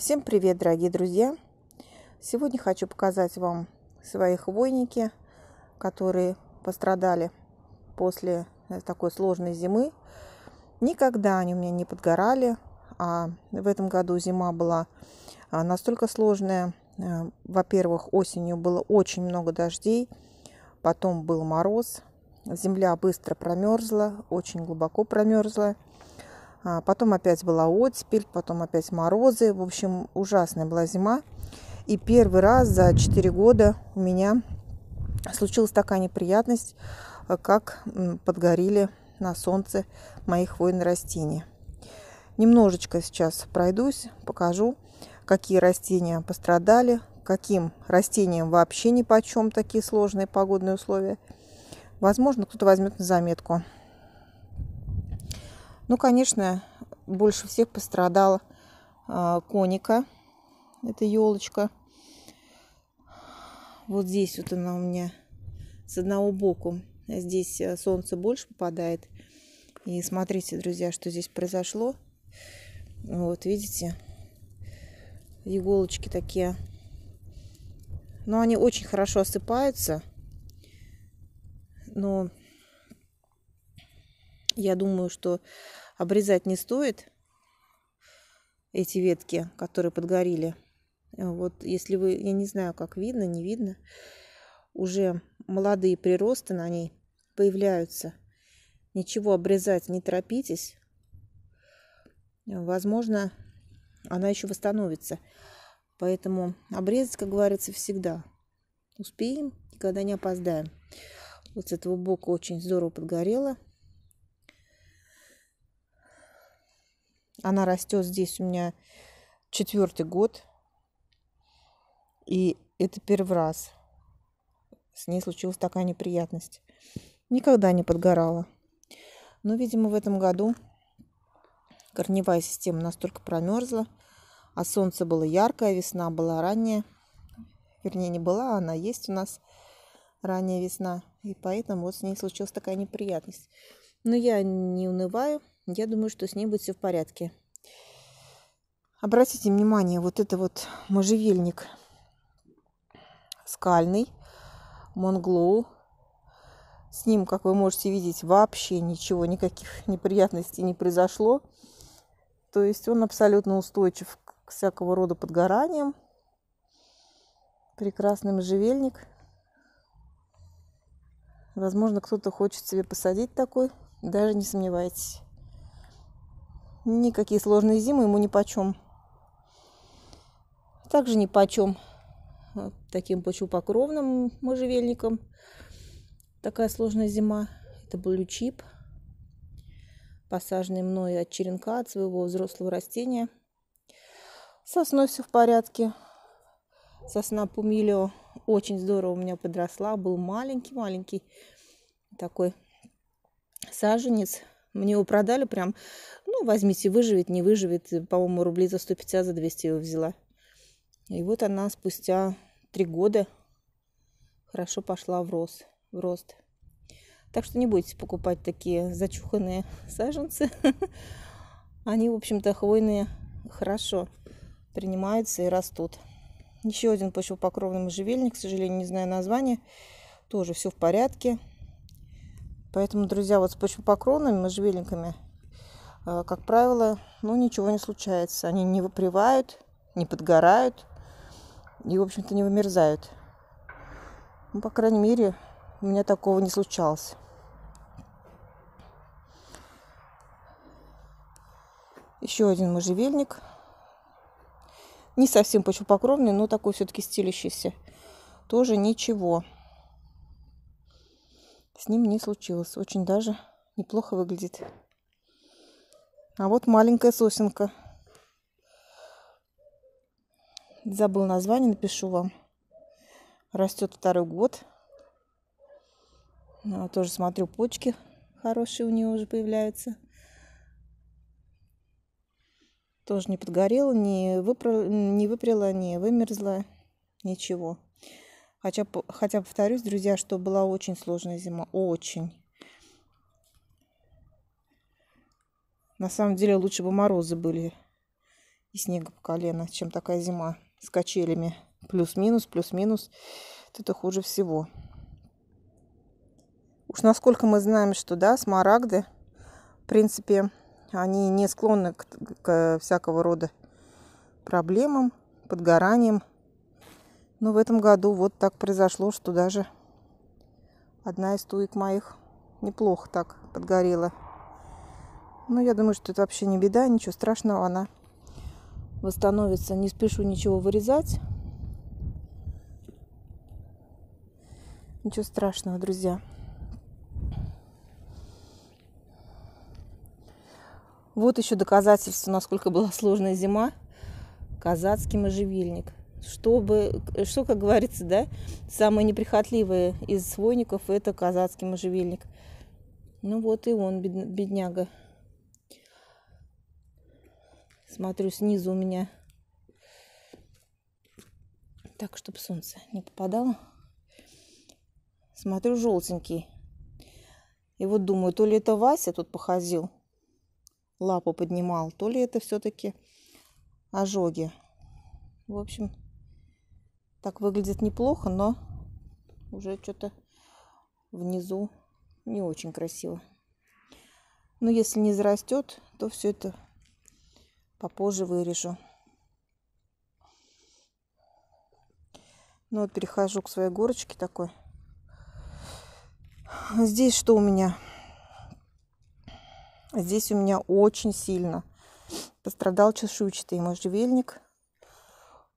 Всем привет, дорогие друзья! Сегодня хочу показать вам свои хвойники, которые пострадали после э, такой сложной зимы. Никогда они у меня не подгорали, а в этом году зима была а, настолько сложная. Э, во-первых, осенью было очень много дождей, потом был мороз, земля быстро промерзла, очень глубоко промерзла – а, потом опять была оттепель, потом опять морозы. В общем, ужасная была зима. И первый раз за 4 года у меня случилась такая неприятность, а, как подгорели на солнце мои хвойные растения. Немножечко сейчас пройдусь, покажу, какие растения пострадали, каким растениям вообще ни по чем такие сложные погодные условия. Возможно, кто-то возьмет на заметку. Ну, конечно, больше всех пострадала а, коника. Это елочка. Вот здесь вот она у меня с одного боку. А здесь э, солнце больше попадает. И смотрите, друзья, что здесь произошло. Вот, видите? Иголочки такие. Но они очень хорошо осыпаются. Но я думаю, что обрезать не стоит эти ветки, которые подгорели. Вот если вы, я не знаю, как видно, не видно, уже молодые приросты на ней появляются. Ничего обрезать не торопитесь. Возможно, она еще восстановится. Поэтому обрезать, как говорится, всегда. Успеем, никогда не опоздаем. Вот с этого бока очень здорово подгорело. Она растет здесь у меня четвертый год. И это первый раз. С ней случилась такая неприятность. Никогда не подгорала. Но, видимо, в этом году корневая система настолько промерзла, а солнце было яркое, весна была ранняя. Вернее, не была, а она есть у нас ранняя весна. И поэтому вот с ней случилась такая неприятность. Но я не унываю, я думаю, что с ней будет все в порядке. Обратите внимание, вот это вот можжевельник скальный, монглоу. С ним, как вы можете видеть, вообще ничего, никаких неприятностей не произошло. То есть он абсолютно устойчив к всякого рода подгораниям. Прекрасный можжевельник. Возможно, кто-то хочет себе посадить такой, даже не сомневайтесь. Никакие сложные зимы ему ни почем. Также ни почем вот таким почупокровным можжевельником. Такая сложная зима. Это Blue Chip, посаженный мной от черенка, от своего взрослого растения. Сосной все в порядке. Сосна Пумилио очень здорово у меня подросла. Был маленький-маленький такой саженец. Мне его продали прям ну, возьмите, выживет, не выживет. Э, по-моему, рублей за 150, за 200 его взяла. И вот она спустя три года хорошо пошла в рост. В рост. Так что не бойтесь покупать такие зачуханные саженцы. Они, в общем-то, хвойные хорошо принимаются и растут. Еще один почвопокровный можжевельник, к сожалению, не знаю название. Тоже все в порядке. Поэтому, друзья, вот с почвопокровными можжевельниками – а, как правило, ну, ничего не случается. Они не выпривают, не подгорают и, в общем-то, не вымерзают. Ну, по крайней мере, у меня такого не случалось. Еще один можжевельник. Не совсем почвопокровный, но такой все-таки стелящийся. Тоже ничего. С ним не случилось. Очень даже неплохо выглядит. А вот маленькая сосенка. Забыл название, напишу вам. Растет второй год. Я ну, тоже смотрю, почки хорошие у нее уже появляются. Тоже не подгорела, не, выпро... не выпрела, не вымерзла, ничего. Хотя, хотя, повторюсь, друзья, что была очень сложная зима. Очень. На самом деле лучше бы морозы были и снега по колено, чем такая зима с качелями. Плюс-минус, плюс-минус. Это хуже всего. Уж насколько мы знаем, что да, смарагды, в принципе, они не склонны к, к всякого рода проблемам, подгораниям. Но в этом году вот так произошло, что даже одна из туек моих неплохо так подгорела. Но ну, я думаю, что это вообще не беда, ничего страшного, она восстановится. Не спешу ничего вырезать. Ничего страшного, друзья. Вот еще доказательство, насколько была сложная зима. Казацкий можжевельник. Чтобы, что, как говорится, да, самые неприхотливые из свойников – это казацкий можжевельник. Ну вот и он, бедняга. Смотрю, снизу у меня так, чтобы солнце не попадало. Смотрю, желтенький. И вот думаю, то ли это Вася тут походил, лапу поднимал, то ли это все-таки ожоги. В общем, так выглядит неплохо, но уже что-то внизу не очень красиво. Но если не зарастет, то все это попозже вырежу. Ну вот перехожу к своей горочке такой. Здесь что у меня? Здесь у меня очень сильно пострадал чешуйчатый можжевельник.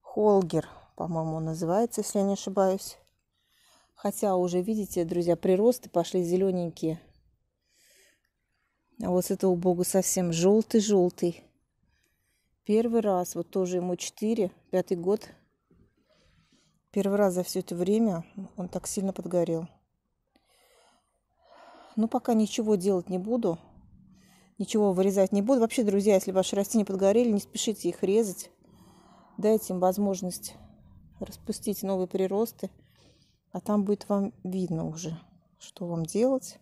Холгер, по-моему, называется, если я не ошибаюсь. Хотя уже, видите, друзья, приросты пошли зелененькие. А вот с этого бога совсем желтый-желтый. Первый раз, вот тоже ему 4, пятый год. Первый раз за все это время он так сильно подгорел. Ну, пока ничего делать не буду. Ничего вырезать не буду. Вообще, друзья, если ваши растения подгорели, не спешите их резать. Дайте им возможность распустить новые приросты. А там будет вам видно уже, что вам делать,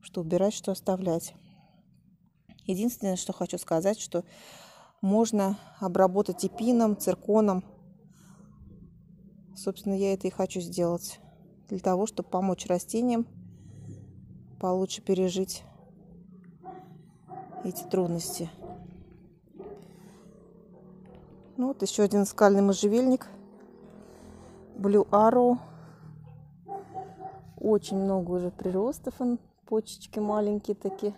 что убирать, что оставлять. Единственное, что хочу сказать, что можно обработать и пином, цирконом. Собственно, я это и хочу сделать. Для того, чтобы помочь растениям получше пережить эти трудности. Ну, вот еще один скальный можжевельник. Blue Arrow. Очень много уже приростов. Он, почечки маленькие такие.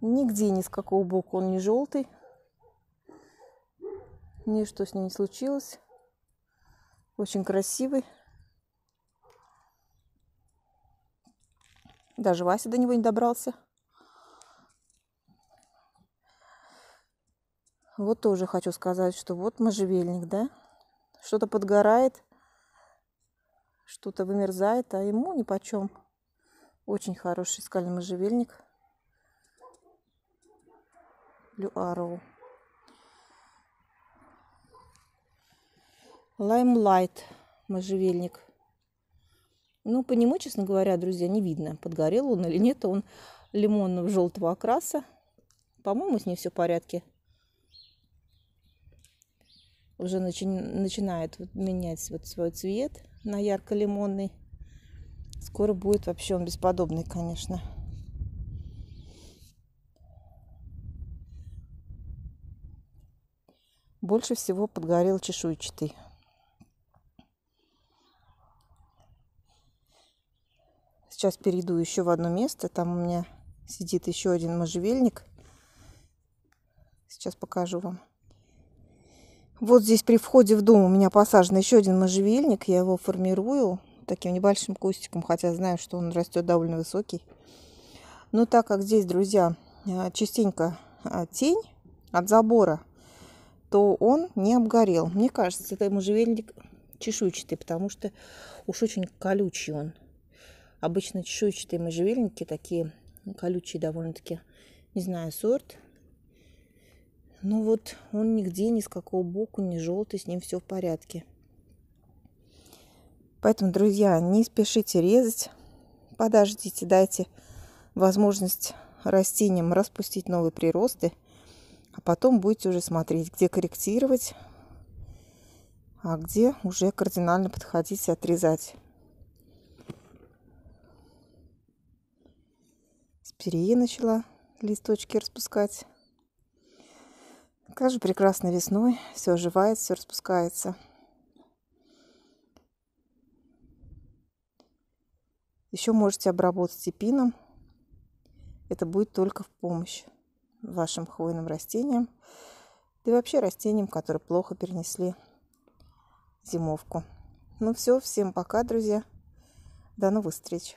Нигде ни с какого бока он не желтый. Ничто с ним не случилось. Очень красивый. Даже Вася до него не добрался. Вот тоже хочу сказать, что вот можжевельник, да? Что-то подгорает, что-то вымерзает, а ему ни почем. Очень хороший скальный можжевельник. Люароу. Лаймлайт можжевельник. Ну, по нему, честно говоря, друзья, не видно, подгорел он или нет. Он лимонного желтого окраса. По-моему, с ней все в порядке. Уже начи начинает вот менять вот свой цвет на ярко-лимонный. Скоро будет вообще он бесподобный, конечно. Больше всего подгорел чешуйчатый. Сейчас перейду еще в одно место. Там у меня сидит еще один можжевельник. Сейчас покажу вам. Вот здесь при входе в дом у меня посажен еще один можжевельник. Я его формирую таким небольшим кустиком, хотя знаю, что он растет довольно высокий. Но так как здесь, друзья, э, частенько э, тень от забора, то он не обгорел. Мне кажется, это можжевельник чешуйчатый, потому что уж очень колючий он. Обычно чешуйчатые можжевельники такие ну, колючие довольно-таки. Не знаю, сорт. Но ну вот он нигде, ни с какого боку, не желтый, с ним все в порядке. Поэтому, друзья, не спешите резать. Подождите, дайте возможность растениям распустить новые приросты. А потом будете уже смотреть, где корректировать, а где уже кардинально подходить и отрезать. спирее начала листочки распускать. Как же прекрасно весной все оживает, все распускается. Еще можете обработать эпином. Это будет только в помощь вашим хвойным растениям, да и вообще растениям, которые плохо перенесли зимовку. Ну все, всем пока, друзья. До новых встреч.